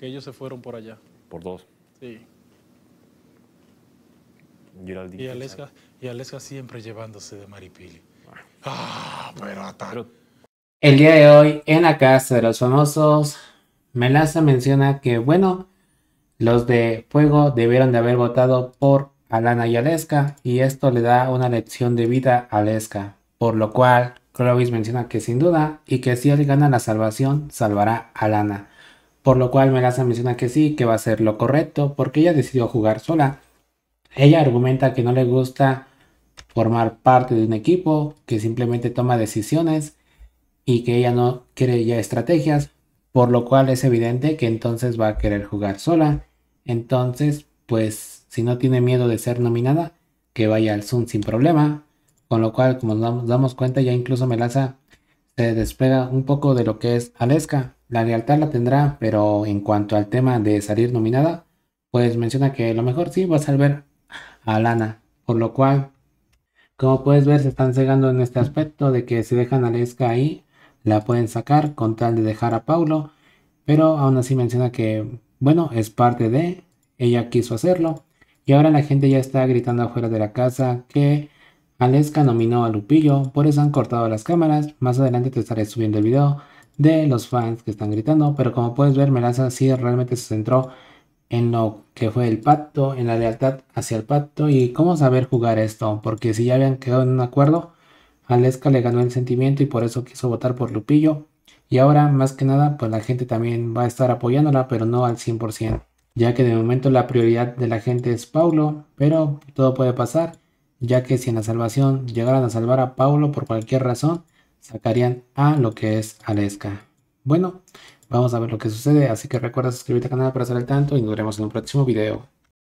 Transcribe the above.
Que ellos se fueron por allá. Por dos. Sí. y Aleska, siempre llevándose de Maripili. Ah, ah pero hasta... El día de hoy, en la casa de los famosos, Melaza menciona que, bueno, los de Fuego debieron de haber votado por Alana y Aleska, y esto le da una lección de vida a Aleska, por lo cual Clovis menciona que sin duda, y que si él gana la salvación, salvará a Alana por lo cual Melaza menciona que sí, que va a ser lo correcto, porque ella decidió jugar sola. Ella argumenta que no le gusta formar parte de un equipo, que simplemente toma decisiones y que ella no quiere ya estrategias, por lo cual es evidente que entonces va a querer jugar sola. Entonces, pues si no tiene miedo de ser nominada, que vaya al Zoom sin problema. Con lo cual, como nos damos cuenta, ya incluso Melaza se despega un poco de lo que es Aleska, la lealtad la tendrá, pero en cuanto al tema de salir nominada, pues menciona que lo mejor sí va a salvar a Lana. Por lo cual, como puedes ver, se están cegando en este aspecto de que si dejan a Leska ahí, la pueden sacar con tal de dejar a Paulo. Pero aún así menciona que, bueno, es parte de, ella quiso hacerlo. Y ahora la gente ya está gritando afuera de la casa que Aleska nominó a Lupillo, por eso han cortado las cámaras. Más adelante te estaré subiendo el video de los fans que están gritando, pero como puedes ver, Melanza sí realmente se centró en lo que fue el pacto, en la lealtad hacia el pacto y cómo saber jugar esto, porque si ya habían quedado en un acuerdo, Aleska le ganó el sentimiento y por eso quiso votar por Lupillo. Y ahora, más que nada, pues la gente también va a estar apoyándola, pero no al 100%, ya que de momento la prioridad de la gente es Paulo, pero todo puede pasar, ya que si en la salvación llegaran a salvar a Paulo por cualquier razón, sacarían a lo que es Aleska. Bueno, vamos a ver lo que sucede, así que recuerda suscribirte al canal para estar al tanto y nos veremos en un próximo video.